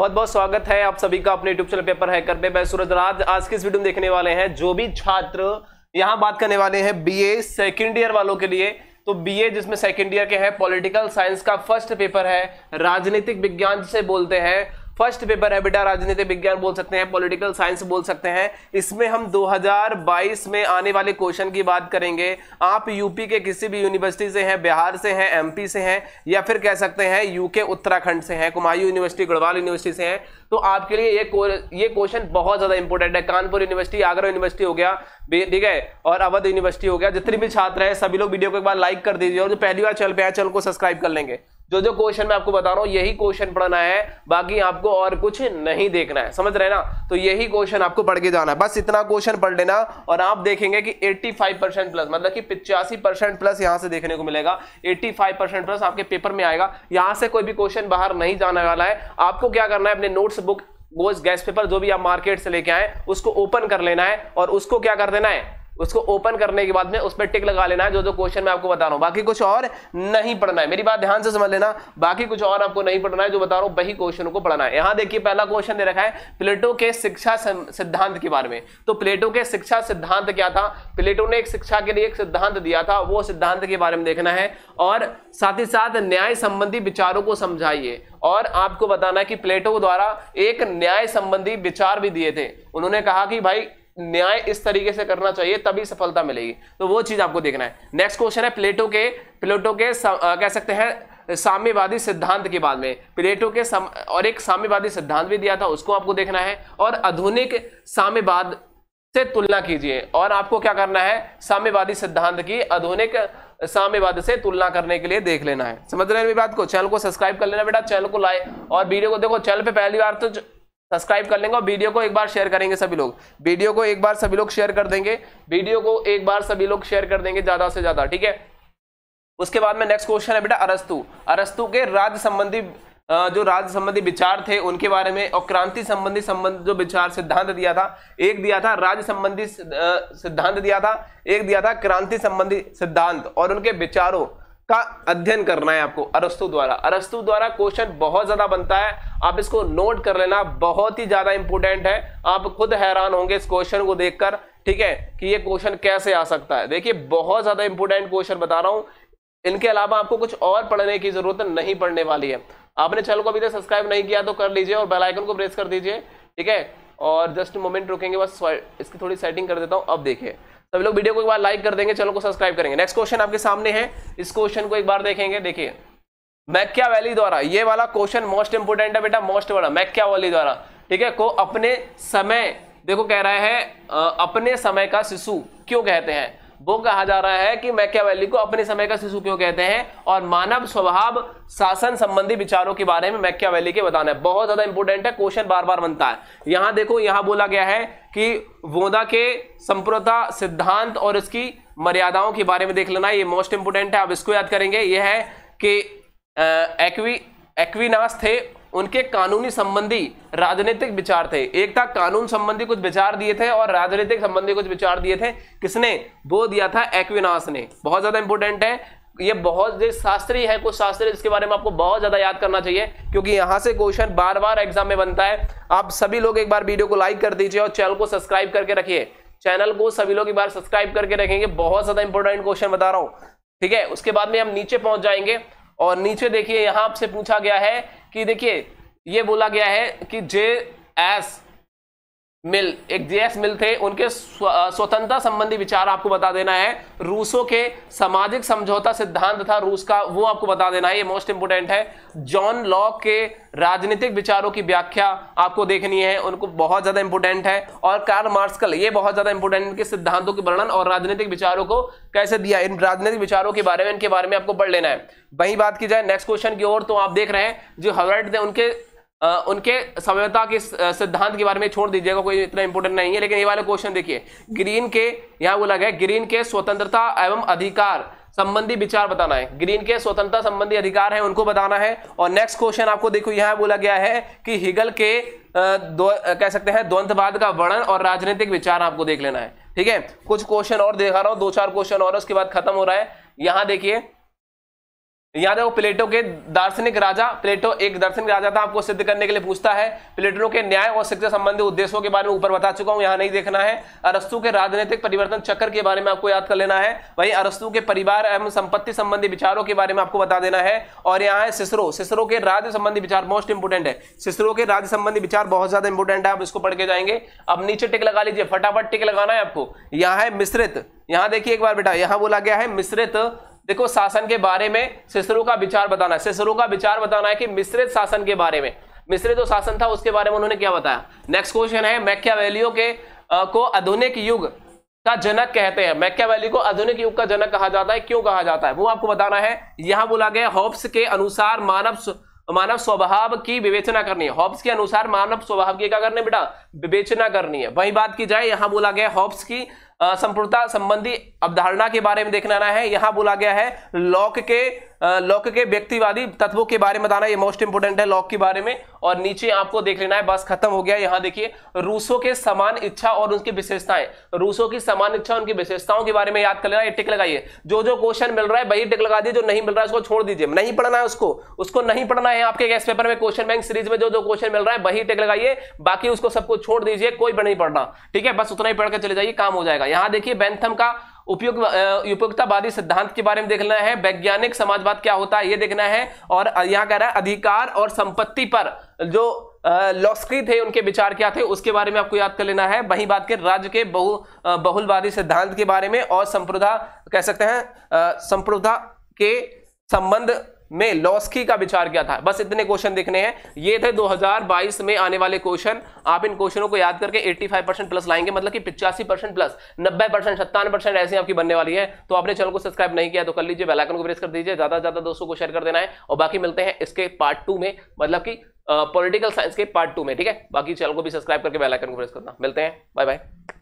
बहुत बहुत स्वागत है आप सभी का अपने यूट्यूब चैनल पेपर है पे मैं सूरज राज आज की इस वीडियो में देखने वाले हैं जो भी छात्र यहाँ बात करने वाले हैं बीए सेकंड ईयर वालों के लिए तो बीए जिसमें सेकंड ईयर के हैं पॉलिटिकल साइंस का फर्स्ट पेपर है राजनीतिक विज्ञान से बोलते हैं फर्स्ट पेपर है बेटा राजनीति विज्ञान बोल सकते हैं पॉलिटिकल साइंस बोल सकते हैं इसमें हम 2022 में आने वाले क्वेश्चन की बात करेंगे आप यूपी के किसी भी यूनिवर्सिटी से हैं बिहार से हैं एमपी से हैं या फिर कह सकते हैं यूके उत्तराखंड से हैं कुमारी यूनिवर्सिटी गढ़वाल यूनिवर्सिटी से हैं तो आपके लिए ये ये क्वेश्चन बहुत ज़्यादा इंपॉर्टेंट है कानपुर यूनिवर्सिटी आगरा यूनिवर्सिटी हो गया ठीक है और अवध यूनिवर्सिटी हो गया जितने भी छात्र हैं सभी लोग वीडियो को एक बार लाइक कर दीजिए और जो पहली बार चल पे हैं चैनल को सब्सक्राइब कर लेंगे जो जो क्वेश्चन मैं आपको बता रहा हूँ यही क्वेश्चन पढ़ना है बाकी आपको और कुछ नहीं देखना है समझ रहे ना तो यही क्वेश्चन आपको पढ़ के जाना है बस इतना क्वेश्चन पढ़ लेना और आप देखेंगे कि 85 परसेंट प्लस मतलब कि पिचासी परसेंट प्लस यहाँ से देखने को मिलेगा 85 परसेंट प्लस आपके पेपर में आएगा यहाँ से कोई भी क्वेश्चन बाहर नहीं जाने वाला है आपको क्या करना है अपने नोट्स बुक गोज गैस पेपर जो भी आप मार्केट से लेके आए उसको ओपन कर लेना है और उसको क्या कर देना है उसको ओपन करने के बाद में उस पर टिक लगा लेना है जो जो क्वेश्चन मैं आपको बता रहा हूँ बाकी कुछ और नहीं पढ़ना है मेरी बात ध्यान से समझ लेना बाकी कुछ और आपको नहीं पढ़ना है जो बता रहा हूँ वही क्वेश्चन को पढ़ना है यहाँ देखिए पहला क्वेश्चन दे रखा है प्लेटो के शिक्षा सिद्धांत के बारे में तो प्लेटो के शिक्षा सिद्धांत क्या था प्लेटो ने एक शिक्षा के लिए एक सिद्धांत दिया था वो सिद्धांत के बारे में देखना है और साथ ही साथ न्याय संबंधी विचारों को समझाइए और आपको बताना है कि प्लेटो द्वारा एक न्याय संबंधी विचार भी दिए थे उन्होंने कहा कि भाई न्याय इस तरीके से करना चाहिए तभी सफलता मिलेगी तो वो चीज आपको देखना है नेक्स्ट क्वेश्चन है प्लेटो के प्लेटो के आ, कह सकते हैं साम्यवादी सिद्धांत के बाद में प्लेटो के सम, और एक साम्यवादी सिद्धांत भी दिया था उसको आपको देखना है और आधुनिक साम्यवाद से तुलना कीजिए और आपको क्या करना है साम्यवादी सिद्धांत की आधुनिक साम्यवाद से तुलना करने के लिए देख लेना है समझ रहे हैं मेरी बात को चैनल को सब्सक्राइब कर लेना बेटा चैनल को लाइक और वीडियो को देखो चैनल पे पहली बार तो सब्सक्राइब कर लेंगे और वीडियो को एक बार शेयर करेंगे सभी लोग वीडियो को एक बार सभी लोग शेयर कर देंगे वीडियो को एक बार सभी लोग शेयर कर देंगे ज़्यादा से ज़्यादा ठीक है उसके बाद में नेक्स्ट क्वेश्चन है बेटा अरस्तु अरस्तु के राज्य संबंधी जो राज्य संबंधी विचार थे उनके बारे में और क्रांति संबंधी संबंध जो विचार सिद्धांत दिया था एक दिया था राज्य संबंधी सिद्धांत दिया था एक दिया था क्रांति संबंधी सिद्धांत और उनके विचारों का अध्ययन करना है आपको अरस्तु द्वारा अरस्तु द्वारा क्वेश्चन बहुत ज्यादा बनता है आप इसको नोट कर लेना बहुत ही ज्यादा इंपॉर्टेंट है आप खुद हैरान होंगे इस क्वेश्चन को देखकर ठीक है कि ये क्वेश्चन कैसे आ सकता है देखिए बहुत ज्यादा इंपॉर्टेंट क्वेश्चन बता रहा हूं इनके अलावा आपको कुछ और पढ़ने की जरूरत नहीं पड़ने वाली है आपने चैनल को अभी तक सब्सक्राइब नहीं किया तो कर लीजिए और बेलाइकन को प्रेस कर दीजिए ठीक है और जस्ट मोमेंट रुकेंगे बस इसकी थोड़ी सेटिंग कर देता हूँ अब देखिए सभी लोग वीडियो को एक बार लाइक कर देंगे चैनल को सब्सक्राइब करेंगे नेक्स्ट क्वेश्चन आपके सामने है इस क्वेश्चन को एक बार देखेंगे देखिए मैक्या वैली द्वारा ये वाला क्वेश्चन मोस्ट इंपोर्टेंट है बेटा मोस्ट बड़ा मैक्या वैली द्वारा ठीक है को अपने समय देखो कह रहा है अपने समय का शिशु क्यों कहते हैं वो कहा जा रहा है कि मैक्या वैली को अपने समय का शिशु क्यों कहते हैं और मानव स्वभाव शासन संबंधी विचारों के बारे में मैक्या वैली के बताना है बहुत ज्यादा इंपोर्टेंट है क्वेश्चन बार बार बनता है यहां देखो यहां बोला गया है कि वोदा के संप्रता सिद्धांत और इसकी मर्यादाओं के बारे में देख लेना ये मोस्ट इंपोर्टेंट है आप इसको याद करेंगे यह है कि एक्वी एक्विनास थे उनके कानूनी संबंधी राजनीतिक विचार थे एक था कानून संबंधी कुछ विचार दिए थे और राजनीतिक संबंधी कुछ विचार दिए थे किसने वो दिया था एक्विनास ने बहुत ज़्यादा इंपोर्टेंट है ये बहुत शास्त्री है कुछ शास्त्री जिसके बारे में आपको बहुत ज़्यादा याद करना चाहिए क्योंकि यहां से क्वेश्चन बार बार एग्जाम में बनता है आप सभी लोग एक बार वीडियो को लाइक कर दीजिए और चैनल को सब्सक्राइब करके रखिए चैनल को सभी लोग एक बार सब्सक्राइब करके रखेंगे बहुत ज़्यादा इंपोर्टेंट क्वेश्चन बता रहा हूं ठीक है उसके बाद में हम नीचे पहुंच जाएंगे और नीचे देखिए यहां आपसे पूछा गया है कि देखिए ये बोला गया है कि जे एस मिल एक जेएस मिल थे उनके स्वतंत्रता संबंधी विचार आपको बता देना है रूसों के सामाजिक समझौता सिद्धांत था रूस का वो आपको बता देना है ये मोस्ट इंपोर्टेंट है जॉन लॉक के राजनीतिक विचारों की व्याख्या आपको देखनी है उनको बहुत ज़्यादा इंपोर्टेंट है और कार्ल मार्सकल ये बहुत ज़्यादा इंपोर्टेंट के सिद्धांतों के वर्णन और राजनीतिक विचारों को कैसे दिया इन राजनीतिक विचारों के बारे में इनके बारे में आपको पढ़ लेना है वही बात की जाए नेक्स्ट क्वेश्चन की ओर तो आप देख रहे हैं जो हवर्ट थे उनके उनके सभ्यता के सिद्धांत के बारे में छोड़ दीजिएगा कोई इतना इंपोर्टेंट नहीं है लेकिन ये वाला क्वेश्चन देखिए ग्रीन के यहाँ बोला गया ग्रीन के स्वतंत्रता एवं अधिकार संबंधी विचार बताना है ग्रीन के स्वतंत्रता संबंधी अधिकार है उनको बताना है और नेक्स्ट क्वेश्चन आपको देखो यहाँ बोला गया है कि हिगल के दो कह सकते हैं द्वंद्ववाद का वर्णन और राजनीतिक विचार आपको देख लेना है ठीक है कुछ क्वेश्चन और देखा रहा हूँ दो चार क्वेश्चन और उसके बाद खत्म हो रहा है यहाँ देखिए याद है वो प्लेटो के दार्शनिक राजा प्लेटो एक दार्शनिक राजा था आपको सिद्ध करने के लिए पूछता है प्लेटो के न्याय और शिक्षा संबंधी उद्देश्यों के बारे में ऊपर बता चुका हूं यहां नहीं देखना है अरस्तु के राजनीतिक परिवर्तन चक्र के बारे में आपको याद कर लेना है वहीं अरस्तु के परिवार एवं संपत्ति संबंधी विचारों के बारे में आपको बता देना है और यहाँ है सिसरो सिसरो के राज्य संबंधी विचार मोस्ट इंपोर्टेंट है सिसरो के राज्य संबंधी विचार बहुत ज्यादा इंपोर्टेंट है आप इसको पढ़ के जाएंगे अब नीचे टिक लगा लीजिए फटाफट टिक लगाना है आपको यहाँ है मिश्रित यहाँ देखिए एक बार बेटा यहाँ बोला गया है मिश्रित देखो शासन के बारे में सिसरू का विचार बताना है सिसरू का विचार बताना है कि मिश्रित शासन के बारे में मिश्रित जो शासन था उसके बारे में उन्होंने क्या बताया नेक्स्ट क्वेश्चन है मैख्या वैलियो के आ, को आधुनिक युग का जनक कहते हैं मैख्या वैली को आधुनिक युग का जनक कहा जाता है क्यों कहा जाता है वो आपको बताना है यहां बोला गया हॉब्स के अनुसार मानव मानव स्वभाव की विवेचना करनी है हॉब्स के अनुसार मानव स्वभाव की क्या करनी बेटा विवेचना करनी है वही बात की जाए यहां बोला गया हॉब्स की संपूर्णता संबंधी अवधारणा के बारे में देखना है यहां बोला गया है लॉक के लॉक के व्यक्तिवादी तत्वों के बारे में बताना ये मोस्ट इंपोर्टेंट है लॉक के बारे में और नीचे आपको देख लेना है बस खत्म हो गया यहाँ देखिए रूसो के समान इच्छा और उनकी विशेषताएं रूसों की समान इच्छा उनकी विशेषताओं के बारे में याद कर लेना ये टिक लगाइए जो जो क्वेश्चन मिल रहा है वही टिक लगा दिए जो नहीं मिल रहा है उसको छोड़ दीजिए नहीं पढ़ना है उसको उसको नहीं पढ़ना है आपके गैस पेपर में क्वेश्चन बैंक सीरीज में जो जो क्वेश्चन मिल रहा है वही टिक लगाइए बाकी उसको सबको छोड़ दीजिए कोई नहीं पढ़ना ठीक है बस उतना ही पढ़ के चले जाइए काम हो जाएगा यहाँ देखिए बैंथम का उपयोग उपयोगितावादी सिद्धांत के बारे में देखना है वैज्ञानिक समाजवाद क्या होता है ये देखना है और यहाँ कह रहा है अधिकार और संपत्ति पर जो लॉस्की थे उनके विचार क्या थे उसके बारे में आपको याद कर लेना है वही बात के राज्य के बहु बहुलवादी सिद्धांत के बारे में और संप्रदा कह सकते हैं संप्रदा के संबंध में लॉस्की का विचार किया था बस इतने क्वेश्चन देखने हैं ये थे 2022 में आने वाले क्वेश्चन आप इन क्वेश्चनों को याद करके 85 परसेंट प्लस लाएंगे मतलब कि पिचासी परसेंट प्लस नब्बे परसेंट सत्तानवे परसेंट ऐसी आपकी बनने वाली है तो आपने चैनल को सब्सक्राइब नहीं किया तो कर लीजिए बेलाइकन को प्रेस कर दीजिए ज्यादा से ज्यादा दोस्तों को शेयर कर देना है और बाकी मिलते हैं इसके पार्ट टू में मतलब की पोलिटिकल साइंस के पार्ट टू में ठीक है बाकी चैनल को भी सब्सक्राइब करके बेलाइकन को प्रेस करना मिलते हैं बाय बाय